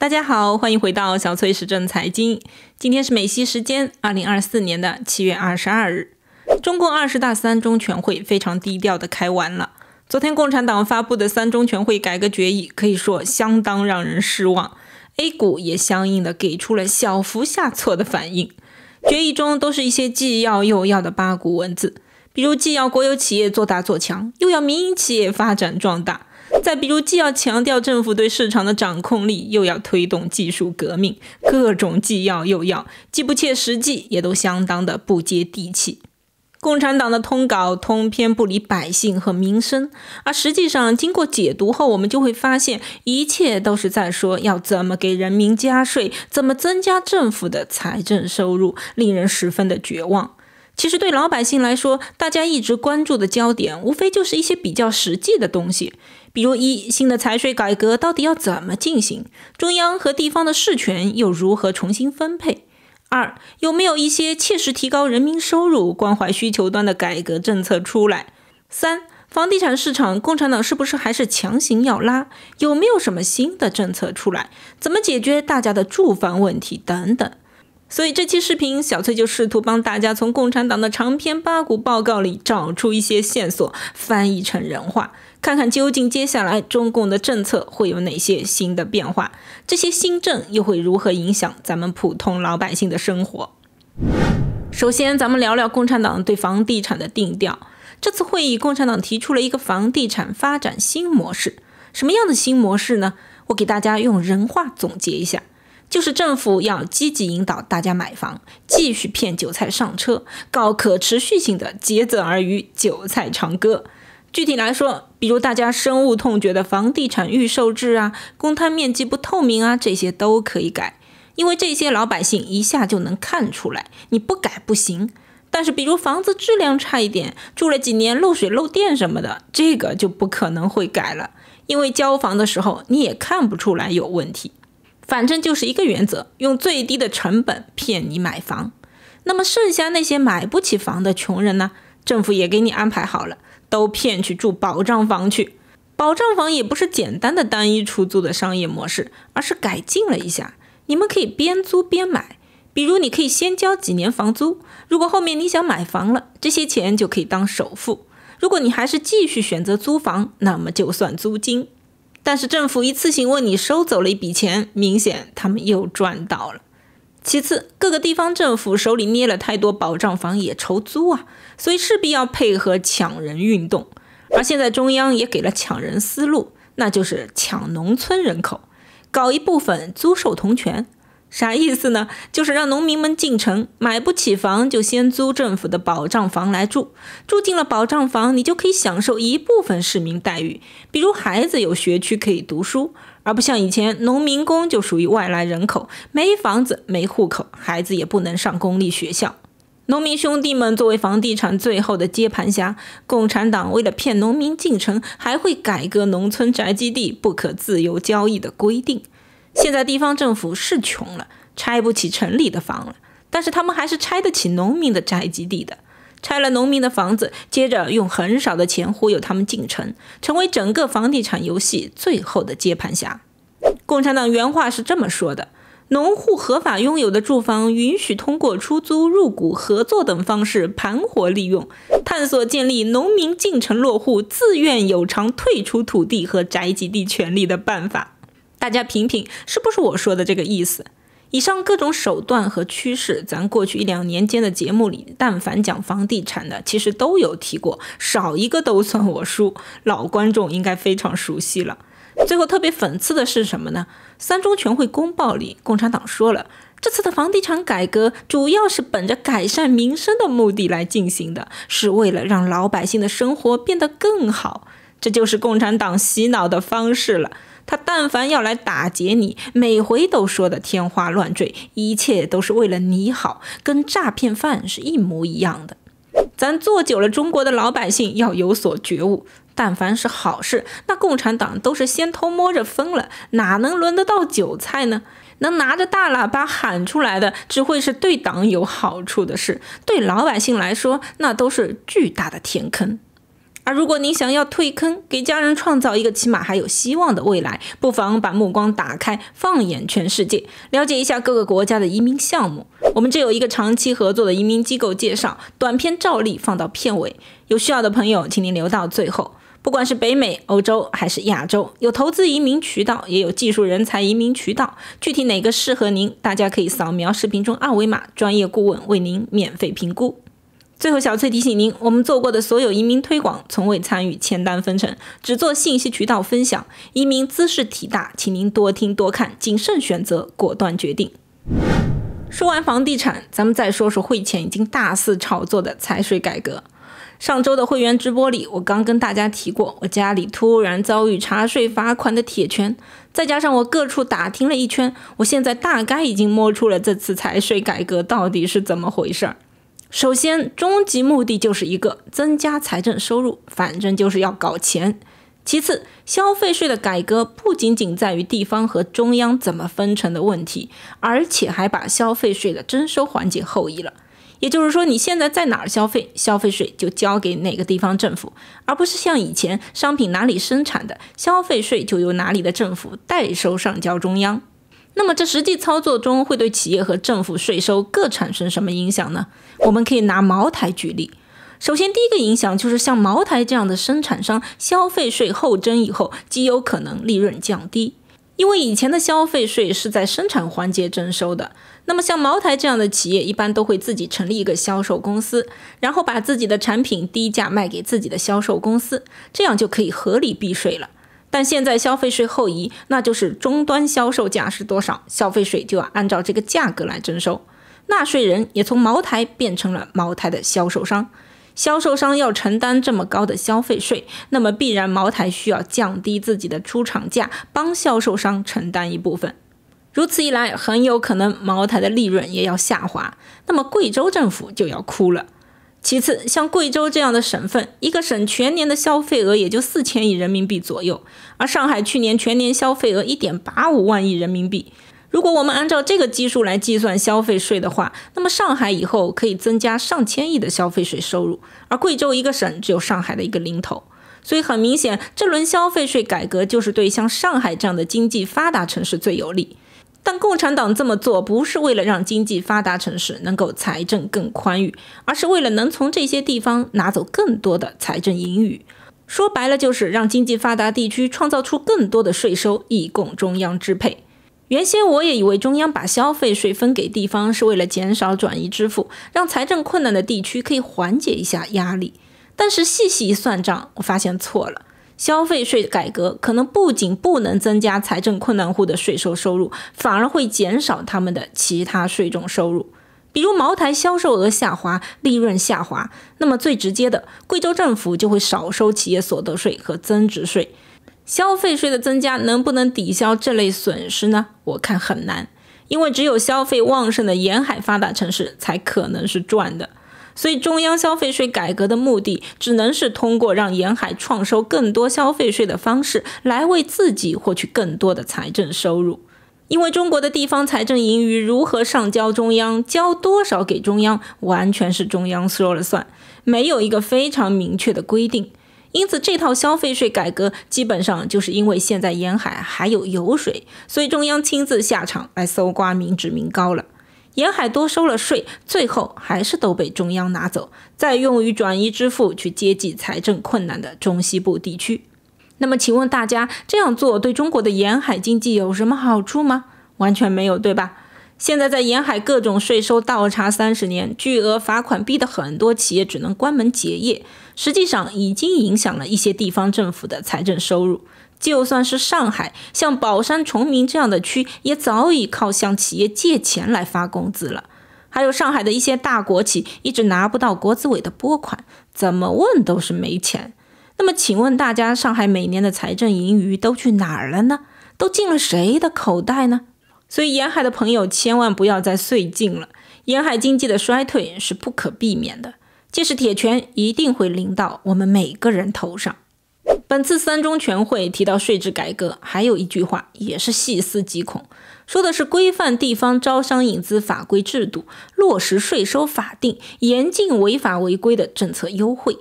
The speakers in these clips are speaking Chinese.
大家好，欢迎回到小崔时政财经。今天是美西时间二零二四年的七月二十二日，中共二十大三中全会非常低调的开完了。昨天共产党发布的三中全会改革决议可以说相当让人失望，A 股也相应的给出了小幅下挫的反应。决议中都是一些既要又要的八股文字。比如既要国有企业做大做强，又要民营企业发展壮大；再比如既要强调政府对市场的掌控力，又要推动技术革命，各种既要又要，既不切实际，也都相当的不接地气。共产党的通稿通篇不理百姓和民生，而实际上经过解读后，我们就会发现，一切都是在说要怎么给人民加税，怎么增加政府的财政收入，令人十分的绝望。其实，对老百姓来说，大家一直关注的焦点，无非就是一些比较实际的东西，比如一，新的财税改革到底要怎么进行？中央和地方的事权又如何重新分配？二，有没有一些切实提高人民收入、关怀需求端的改革政策出来？三，房地产市场，共产党是不是还是强行要拉？有没有什么新的政策出来？怎么解决大家的住房问题？等等。所以这期视频，小翠就试图帮大家从共产党的长篇八股报告里找出一些线索，翻译成人话，看看究竟接下来中共的政策会有哪些新的变化，这些新政又会如何影响咱们普通老百姓的生活？首先，咱们聊聊共产党对房地产的定调。这次会议，共产党提出了一个房地产发展新模式。什么样的新模式呢？我给大家用人话总结一下。就是政府要积极引导大家买房，继续骗韭菜上车，搞可持续性的竭泽而渔、韭菜长歌。具体来说，比如大家深恶痛绝的房地产预售制啊、公摊面积不透明啊，这些都可以改，因为这些老百姓一下就能看出来，你不改不行。但是，比如房子质量差一点，住了几年漏水、漏电什么的，这个就不可能会改了，因为交房的时候你也看不出来有问题。反正就是一个原则，用最低的成本骗你买房。那么剩下那些买不起房的穷人呢？政府也给你安排好了，都骗去住保障房去。保障房也不是简单的单一出租的商业模式，而是改进了一下，你们可以边租边买。比如你可以先交几年房租，如果后面你想买房了，这些钱就可以当首付；如果你还是继续选择租房，那么就算租金。但是政府一次性问你收走了一笔钱，明显他们又赚到了。其次，各个地方政府手里捏了太多保障房也愁租啊，所以势必要配合抢人运动。而现在中央也给了抢人思路，那就是抢农村人口，搞一部分租售同权。啥意思呢？就是让农民们进城，买不起房就先租政府的保障房来住。住进了保障房，你就可以享受一部分市民待遇，比如孩子有学区可以读书，而不像以前农民工就属于外来人口，没房子、没户口，孩子也不能上公立学校。农民兄弟们作为房地产最后的接盘侠，共产党为了骗农民进城，还会改革农村宅基地不可自由交易的规定。现在地方政府是穷了，拆不起城里的房了，但是他们还是拆得起农民的宅基地的。拆了农民的房子，接着用很少的钱忽悠他们进城，成为整个房地产游戏最后的接盘侠。共产党原话是这么说的：农户合法拥有的住房，允许通过出租、入股、合作等方式盘活利用，探索建立农民进城落户、自愿有偿退出土地和宅基地权利的办法。大家品品，是不是我说的这个意思？以上各种手段和趋势，咱过去一两年间的节目里，但凡讲房地产的，其实都有提过，少一个都算我输。老观众应该非常熟悉了。最后特别讽刺的是什么呢？三中全会公报里，共产党说了，这次的房地产改革主要是本着改善民生的目的来进行的，是为了让老百姓的生活变得更好。这就是共产党洗脑的方式了。他但凡要来打劫你，每回都说的天花乱坠，一切都是为了你好，跟诈骗犯是一模一样的。咱做久了，中国的老百姓要有所觉悟。但凡是好事，那共产党都是先偷摸着分了，哪能轮得到韭菜呢？能拿着大喇叭喊出来的，只会是对党有好处的事，对老百姓来说，那都是巨大的天坑。而如果您想要退坑，给家人创造一个起码还有希望的未来，不妨把目光打开，放眼全世界，了解一下各个国家的移民项目。我们这有一个长期合作的移民机构介绍，短片照例放到片尾。有需要的朋友，请您留到最后。不管是北美、欧洲还是亚洲，有投资移民渠道，也有技术人才移民渠道，具体哪个适合您，大家可以扫描视频中二维码，专业顾问为您免费评估。最后，小翠提醒您：我们做过的所有移民推广，从未参与签单分成，只做信息渠道分享。移民姿事体大，请您多听多看，谨慎选择，果断决定。说完房地产，咱们再说说会前已经大肆炒作的财税改革。上周的会员直播里，我刚跟大家提过，我家里突然遭遇查税罚款的铁拳，再加上我各处打听了一圈，我现在大概已经摸出了这次财税改革到底是怎么回事儿。首先，终极目的就是一个增加财政收入，反正就是要搞钱。其次，消费税的改革不仅仅在于地方和中央怎么分成的问题，而且还把消费税的征收环节后移了。也就是说，你现在在哪儿消费，消费税就交给哪个地方政府，而不是像以前商品哪里生产的，消费税就由哪里的政府代收上交中央。那么这实际操作中会对企业和政府税收各产生什么影响呢？我们可以拿茅台举例。首先，第一个影响就是像茅台这样的生产商，消费税后征以后，极有可能利润降低，因为以前的消费税是在生产环节征收的。那么像茅台这样的企业，一般都会自己成立一个销售公司，然后把自己的产品低价卖给自己的销售公司，这样就可以合理避税了。但现在消费税后移，那就是终端销售价是多少，消费税就要按照这个价格来征收。纳税人也从茅台变成了茅台的销售商，销售商要承担这么高的消费税，那么必然茅台需要降低自己的出厂价，帮销售商承担一部分。如此一来，很有可能茅台的利润也要下滑，那么贵州政府就要哭了。其次，像贵州这样的省份，一个省全年的消费额也就四千亿人民币左右，而上海去年全年消费额一点八五万亿人民币。如果我们按照这个基数来计算消费税的话，那么上海以后可以增加上千亿的消费税收入，而贵州一个省只有上海的一个零头。所以很明显，这轮消费税改革就是对像上海这样的经济发达城市最有利。但共产党这么做不是为了让经济发达城市能够财政更宽裕，而是为了能从这些地方拿走更多的财政盈余。说白了，就是让经济发达地区创造出更多的税收，以供中央支配。原先我也以为中央把消费税分给地方是为了减少转移支付，让财政困难的地区可以缓解一下压力。但是细细一算账，我发现错了。消费税改革可能不仅不能增加财政困难户的税收收入，反而会减少他们的其他税种收入。比如茅台销售额下滑、利润下滑，那么最直接的，贵州政府就会少收企业所得税和增值税。消费税的增加能不能抵消这类损失呢？我看很难，因为只有消费旺盛的沿海发达城市才可能是赚的。所以，中央消费税改革的目的，只能是通过让沿海创收更多消费税的方式来为自己获取更多的财政收入。因为中国的地方财政盈余如何上交中央，交多少给中央，完全是中央说了算，没有一个非常明确的规定。因此，这套消费税改革基本上就是因为现在沿海还有油水，所以中央亲自下场来搜刮民脂民膏了。沿海多收了税，最后还是都被中央拿走，再用于转移支付去接济财政困难的中西部地区。那么，请问大家，这样做对中国的沿海经济有什么好处吗？完全没有，对吧？现在在沿海各种税收倒查三十年，巨额罚款逼得很多企业只能关门结业，实际上已经影响了一些地方政府的财政收入。就算是上海，像宝山、崇明这样的区，也早已靠向企业借钱来发工资了。还有上海的一些大国企，一直拿不到国资委的拨款，怎么问都是没钱。那么，请问大家，上海每年的财政盈余都去哪儿了呢？都进了谁的口袋呢？所以，沿海的朋友千万不要再碎进了。沿海经济的衰退是不可避免的，届时铁拳一定会临到我们每个人头上。本次三中全会提到税制改革，还有一句话也是细思极恐，说的是规范地方招商引资法规制度，落实税收法定，严禁违法违规的政策优惠。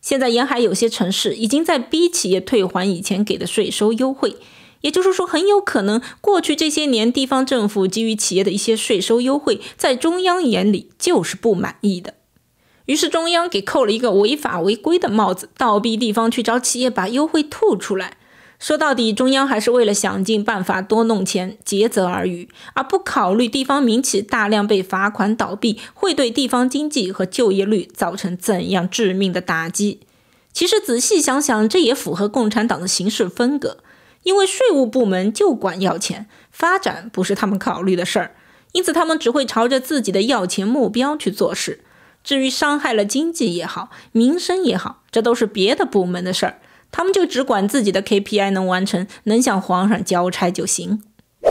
现在沿海有些城市已经在逼企业退还以前给的税收优惠，也就是说，很有可能过去这些年地方政府给予企业的一些税收优惠，在中央眼里就是不满意的。于是中央给扣了一个违法违规的帽子，倒逼地方去找企业把优惠吐出来。说到底，中央还是为了想尽办法多弄钱，竭泽而渔，而不考虑地方民企大量被罚款倒闭会对地方经济和就业率造成怎样致命的打击。其实仔细想想，这也符合共产党的行事风格，因为税务部门就管要钱，发展不是他们考虑的事儿，因此他们只会朝着自己的要钱目标去做事。至于伤害了经济也好，民生也好，这都是别的部门的事儿，他们就只管自己的 KPI 能完成，能向皇上交差就行。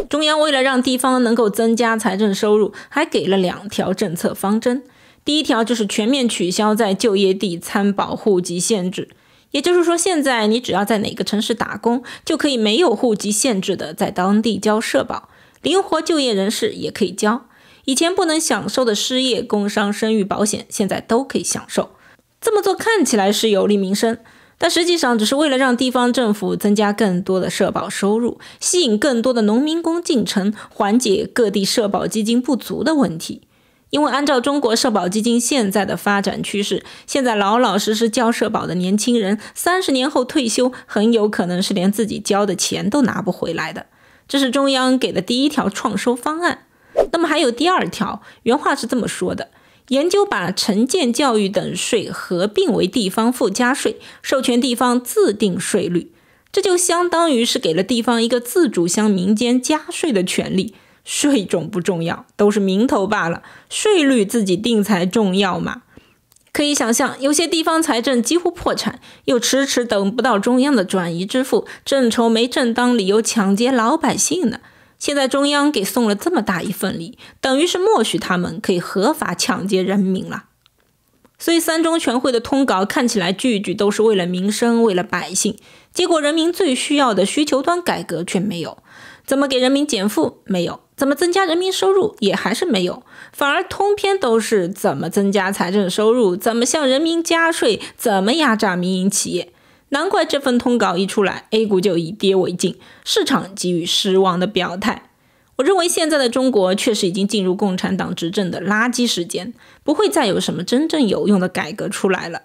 中央为了让地方能够增加财政收入，还给了两条政策方针。第一条就是全面取消在就业地参保户籍限制，也就是说，现在你只要在哪个城市打工，就可以没有户籍限制的在当地交社保，灵活就业人士也可以交。以前不能享受的失业、工伤、生育保险，现在都可以享受。这么做看起来是有利民生，但实际上只是为了让地方政府增加更多的社保收入，吸引更多的农民工进城，缓解各地社保基金不足的问题。因为按照中国社保基金现在的发展趋势，现在老老实实交社保的年轻人，三十年后退休，很有可能是连自己交的钱都拿不回来的。这是中央给的第一条创收方案。那么还有第二条，原话是这么说的：研究把城建教育等税合并为地方附加税，授权地方自定税率。这就相当于是给了地方一个自主向民间加税的权利。税种不重要，都是名头罢了，税率自己定才重要嘛。可以想象，有些地方财政几乎破产，又迟迟等不到中央的转移支付，正愁没正当理由抢劫老百姓呢。现在中央给送了这么大一份礼，等于是默许他们可以合法抢劫人民了。所以三中全会的通稿看起来句句都是为了民生、为了百姓，结果人民最需要的需求端改革却没有。怎么给人民减负没有？怎么增加人民收入也还是没有？反而通篇都是怎么增加财政收入？怎么向人民加税？怎么压榨民营企业？难怪这份通稿一出来，A 股就以跌为敬，市场给予失望的表态。我认为现在的中国确实已经进入共产党执政的垃圾时间，不会再有什么真正有用的改革出来了。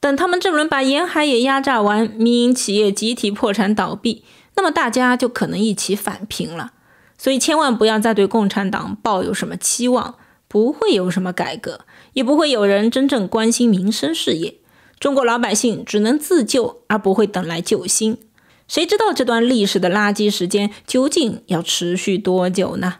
等他们这轮把沿海也压榨完，民营企业集体破产倒闭，那么大家就可能一起返贫了。所以千万不要再对共产党抱有什么期望，不会有什么改革，也不会有人真正关心民生事业。中国老百姓只能自救，而不会等来救星。谁知道这段历史的垃圾时间究竟要持续多久呢？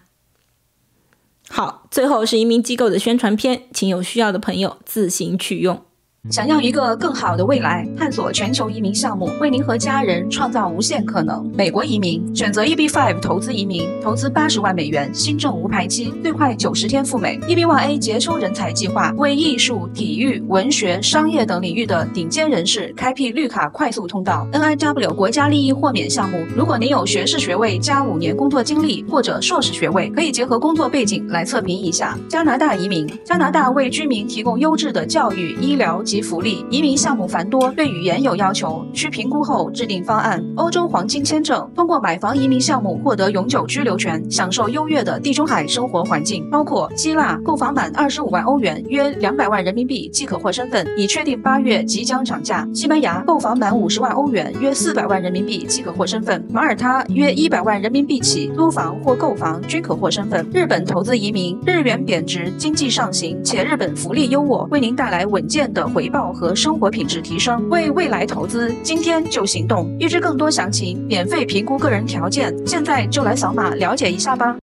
好，最后是移民机构的宣传片，请有需要的朋友自行取用。想要一个更好的未来，探索全球移民项目，为您和家人创造无限可能。美国移民选择 EB Five 投资移民，投资八十万美元，新政无排期，最快九十天赴美。EB One A 结出人才计划，为艺术、体育、文学、商业等领域的顶尖人士开辟绿卡快速通道。NIW 国家利益豁免项目，如果您有学士学位加五年工作经历或者硕士学位，可以结合工作背景来测评一下。加拿大移民，加拿大为居民提供优质的教育、医疗。及福利移民项目繁多，对语言有要求，需评估后制定方案。欧洲黄金签证通过买房移民项目获得永久居留权，享受优越的地中海生活环境，包括希腊购房满二十五万欧元约两百万人民币即可获身份。已确定八月即将涨价。西班牙购房满五十万欧元约四百万人民币即可获身份。马耳他约一百万人民币起租房或购房均可获身份。日本投资移民日元贬值，经济上行，且日本福利优渥，为您带来稳健的回。回报和生活品质提升，为未来投资，今天就行动！预知更多详情，免费评估个人条件，现在就来扫码了解一下吧。